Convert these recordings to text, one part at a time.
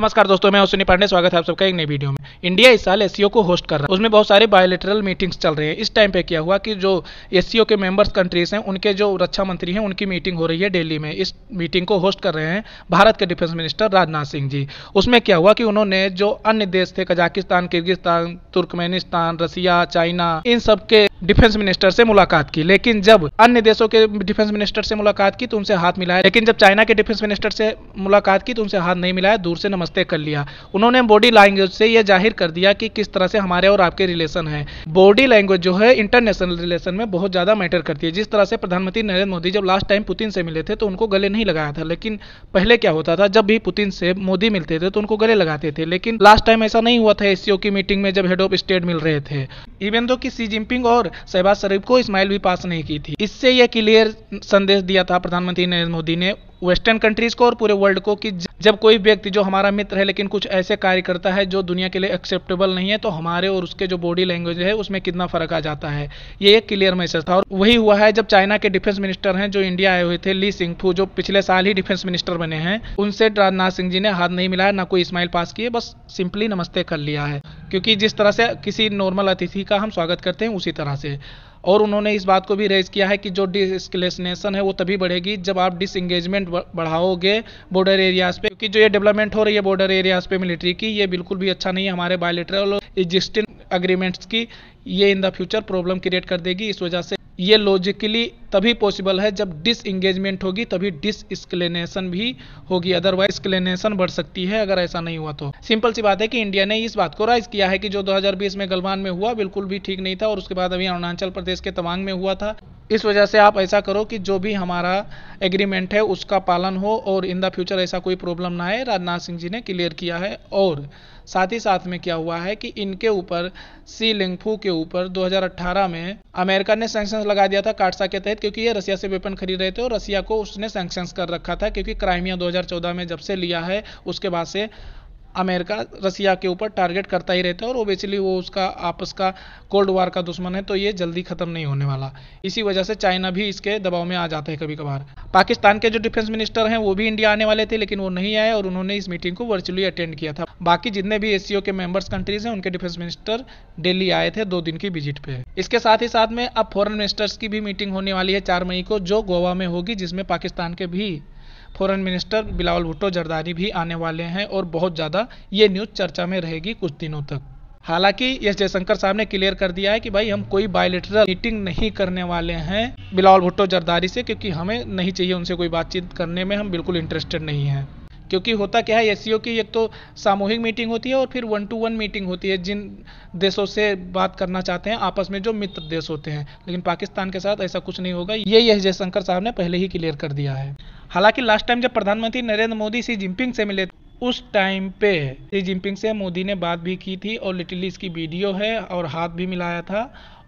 नमस्कार दोस्तों मैं हुसैनी पांडे स्वागत है आप सबका एक नई वीडियो में इंडिया इस साल एस e को होस्ट कर रहा है उसमें बहुत सारे बायोलेटरल मीटिंग्स चल रहे हैं इस टाइम पे क्या हुआ कि जो एस e के मेंबर्स कंट्रीज हैं उनके जो रक्षा मंत्री हैं उनकी मीटिंग हो रही है दिल्ली में इस मीटिंग को होस्ट कर रहे हैं भारत के डिफेंस मिनिस्टर राजनाथ सिंह जी उसमें क्या हुआ कि उन्होंने जो अन्य देश थे Kazakhstan Kyrgyzstan Turkmenistan Russia China इन सब के डिफेंस मिनिस्टर से मुलाकात की लेकिन जब अन्य देशों के डिफेंस मिनिस्टर से मुलाकात की तो उनसे हाथ मिलाया लेकिन जब चाइना के डिफेंस मिनिस्टर से मुलाकात की तो उनसे हाथ नहीं मिलाया दूर से नमस्ते कर लिया उन्होंने बॉडी लैंग्वेज से यह जाहिर कर दिया कि किस तरह से हमारे और आपके रिलेशन है बॉडी लैंग्वेज जो है इंटरनेशनल रिलेशन में बहुत ज़्यादा मैटर करती है जिस तरह से प्रधानमंत्री नरेंद्र मोदी जब लास्ट टाइम पुतिन से मिले थे तो उनको गले नहीं लगाया था लेकिन पहले क्या होता था जब भी पुतिन से मोदी मिलते थे तो उनको गले लगाते थे लेकिन लास्ट टाइम ऐसा नहीं हुआ था एससीओ की मीटिंग में जब हेड ऑफ स्टेट मिल रहे थे इवन दो सी जिनपिंग और शहबाज शरीफ को स्माइल भी पास नहीं की थी इससे यह क्लियर संदेश दिया था प्रधानमंत्री नरेंद्र मोदी ने वेस्टर्न कंट्रीज को और पूरे वर्ल्ड को कि जब कोई व्यक्ति जो हमारा मित्र है लेकिन कुछ ऐसे कार्य करता है जो दुनिया के लिए एक्सेप्टेबल नहीं है तो हमारे और उसके जो बॉडी लैंग्वेज है उसमें कितना फर्क आ जाता है ये एक क्लियर मैसेज था और वही हुआ है जब चाइना के डिफेंस मिनिस्टर हैं जो इंडिया आए हुए थे ली सिंह सिंगथू जो पिछले साल ही डिफेंस मिनिस्टर बने हैं उनसे राजनाथ सिंह जी ने हाथ नहीं मिलाया ना कोई स्माइल पास किए बस सिंपली नमस्ते कर लिया है क्योंकि जिस तरह से किसी नॉर्मल अतिथि का हम स्वागत करते हैं उसी तरह से और उन्होंने इस बात को भी रेज किया है कि जो डिस्कलेशनेशन है वो तभी बढ़ेगी जब आप डिसंगेजमेंट बढ़ाओगे बॉर्डर एरियाज़ पे क्योंकि जो ये डेवलपमेंट हो रही है बॉर्डर एरियाज़ पे मिलिट्री की ये बिल्कुल भी अच्छा नहीं है हमारे बायोलिट्रल और एग्जिस्टिंग अग्रीमेंट्स की ये in the future problem create कर देगी इस वजह से ये लॉजिकली तभी पॉसिबल है जब डिस इंगेजमेंट होगी तभी डिस भी होगी अदरवाइज स्क्लेनेशन बढ़ सकती है अगर ऐसा नहीं हुआ तो सिंपल सी बात है कि इंडिया ने इस बात को राइज किया है कि जो 2020 में गलवान में हुआ बिल्कुल भी ठीक नहीं था और उसके बाद अभी अरुणाचल प्रदेश के तवांग में हुआ था इस वजह से आप ऐसा करो कि जो भी हमारा एग्रीमेंट है उसका पालन हो और इन द फ्यूचर ऐसा कोई प्रॉब्लम ना आए राजनाथ सिंह जी ने क्लियर किया है और साथ ही साथ में क्या हुआ है कि इनके ऊपर सी लिंगफू के ऊपर 2018 में अमेरिका ने सेंक्शन लगा दिया था काटसा के तहत शायद क्योंकि ये रसिया से वेपन खरीद रहे थे और रसिया को उसने सैंक्शंस कर रखा था क्योंकि क्राइमिया 2014 में जब से लिया है उसके बाद से अमेरिका रसिया के ऊपर टारगेट करता ही रहता है और ओबियसली वो, वो उसका आपस का कोल्ड वार का दुश्मन है तो ये जल्दी ख़त्म नहीं होने वाला इसी वजह से चाइना भी इसके दबाव में आ जाता है कभी कभार पाकिस्तान के जो डिफेंस मिनिस्टर हैं वो भी इंडिया आने वाले थे लेकिन वो नहीं आए और उन्होंने इस मीटिंग को वर्चुअली अटेंड किया था बाकी जितने भी एशियो के मेंबर्स कंट्रीज हैं उनके डिफेंस मिनिस्टर दिल्ली आए थे दो दिन की विजिट पे इसके साथ ही साथ में अब फॉरन मिनिस्टर्स की भी मीटिंग होने वाली है चार मई को जो गोवा में होगी जिसमें पाकिस्तान के भी फॉरेन मिनिस्टर बिलावल भुट्टो जरदारी भी आने वाले हैं और बहुत ज़्यादा ये न्यूज़ चर्चा में रहेगी कुछ दिनों तक हालांकि एस जयशंकर साहब ने क्लियर कर दिया है कि भाई हम कोई बायोलिटरल मीटिंग नहीं करने वाले हैं बिलावल भुट्टो जरदारी से क्योंकि हमें नहीं चाहिए उनसे कोई बातचीत करने में हम बिल्कुल इंटरेस्टेड नहीं हैं क्योंकि होता क्या है एस e की एक तो सामूहिक मीटिंग होती है और फिर वन टू वन मीटिंग होती है जिन देशों से बात करना चाहते हैं आपस में जो मित्र देश होते हैं लेकिन पाकिस्तान के साथ ऐसा कुछ नहीं होगा ये एस जयशंकर साहब ने पहले ही क्लियर कर दिया है हालांकि लास्ट टाइम जब प्रधानमंत्री नरेंद्र मोदी सी जिनपिंग से मिले उस टाइम पे शी जिनपिंग से मोदी ने बात भी की थी और लिटिली इसकी वीडियो है और हाथ भी मिलाया था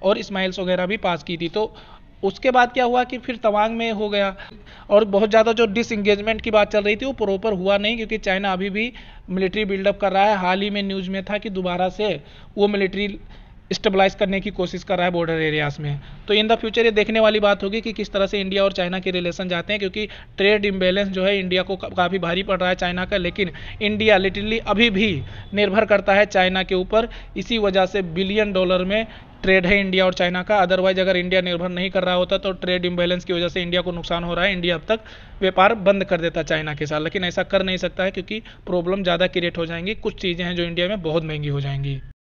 और स्माइल्स वगैरह भी पास की थी तो उसके बाद क्या हुआ कि फिर तवांग में हो गया और बहुत ज़्यादा जो डिसंगेजमेंट की बात चल रही थी वो प्रॉपर हुआ नहीं क्योंकि चाइना अभी भी मिलिट्री बिल्डअप कर रहा है हाल ही में न्यूज़ में था कि दोबारा से वो मिलिट्री स्टेबलाइज करने की कोशिश कर रहा है बॉर्डर एरियाज में तो इन द फ्यूचर ये देखने वाली बात होगी कि किस तरह से इंडिया और चाइना के रिलेशन जाते हैं क्योंकि ट्रेड इम्बेलेंस जो है इंडिया को काफ़ी भारी पड़ रहा है चाइना का लेकिन इंडिया लिटरली अभी भी निर्भर करता है चाइना के ऊपर इसी वजह से बिलियन डॉलर में ट्रेड है इंडिया और चाइना का अदरवाइज अगर इंडिया निर्भर नहीं कर रहा होता तो ट्रेड इम्बेलेंस की वजह से इंडिया को नुकसान हो रहा है इंडिया अब तक व्यापार बंद कर देता चाइना के साथ लेकिन ऐसा कर नहीं सकता है क्योंकि प्रॉब्लम ज़्यादा क्रिएट हो जाएंगी कुछ चीज़ें हैं जो इंडिया में बहुत महंगी हो जाएंगी